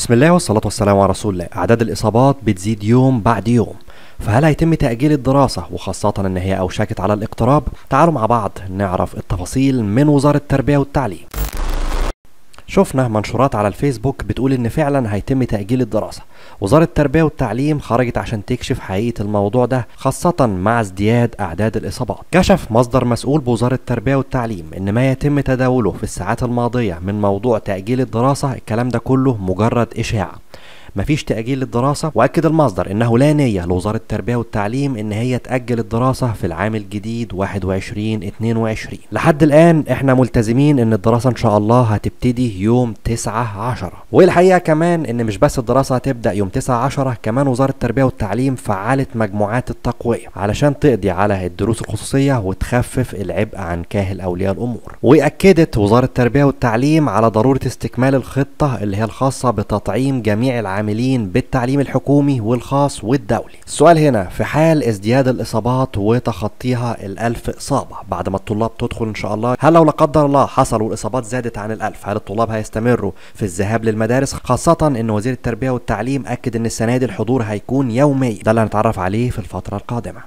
بسم الله والصلاة والسلام على رسول الله أعداد الإصابات بتزيد يوم بعد يوم فهل هيتم تأجيل الدراسة وخاصة إن هي أوشكت على الاقتراب؟ تعالوا مع بعض نعرف التفاصيل من وزارة التربية والتعليم شفنا منشورات على الفيسبوك بتقول ان فعلا هيتم تأجيل الدراسة وزارة التربية والتعليم خرجت عشان تكشف حقيقة الموضوع ده خاصة مع ازدياد أعداد الإصابات كشف مصدر مسؤول بوزارة التربية والتعليم ان ما يتم تداوله في الساعات الماضية من موضوع تأجيل الدراسة الكلام ده كله مجرد إشاعة مفيش تأجيل للدراسة وأكد المصدر أنه لا نية لوزارة التربية والتعليم أن هي تأجل الدراسة في العام الجديد 21 22 لحد الآن احنا ملتزمين أن الدراسة إن شاء الله هتبتدي يوم 9 10 والحقيقة كمان أن مش بس الدراسة هتبدأ يوم 9 10 كمان وزارة التربية والتعليم فعلت مجموعات التقوية علشان تقضي على الدروس الخصوصية وتخفف العبء عن كاهل أولياء الأمور وأكدت وزارة التربية والتعليم على ضرورة استكمال الخطة اللي هي الخاصة بتطعيم جميع العالم العاملين بالتعليم الحكومي والخاص والدولي السؤال هنا في حال ازدياد الاصابات وتخطيها الالف اصابه بعد ما الطلاب تدخل ان شاء الله هل لو لا قدر الله حصل والاصابات زادت عن الالف هل الطلاب هيستمروا في الذهاب للمدارس خاصه ان وزير التربيه والتعليم اكد ان السنه دي الحضور هيكون يومي ده اللي هنتعرف عليه في الفتره القادمه